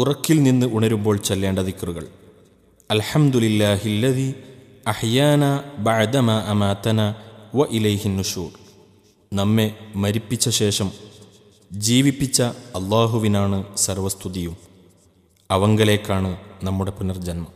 ഉറക്കിൽ നിന്ന് ഉണരുമ്പോൾ ചൊല്ലേണ്ട ദിക്കറുകൾ അൽഹംദുലില്ലാഹില്ലതി അഹ്യാന ബഅദമ അമാതന വ ഇലൈഹി നുഷൂർ നമ്മെ മരിപ്പിച്ച ശേഷം ജീവിപ്പിച്ച അള്ളാഹുവിനാണ് സർവസ്തുതിയും അവങ്കലേക്കാണ് നമ്മുടെ പുനർജന്മം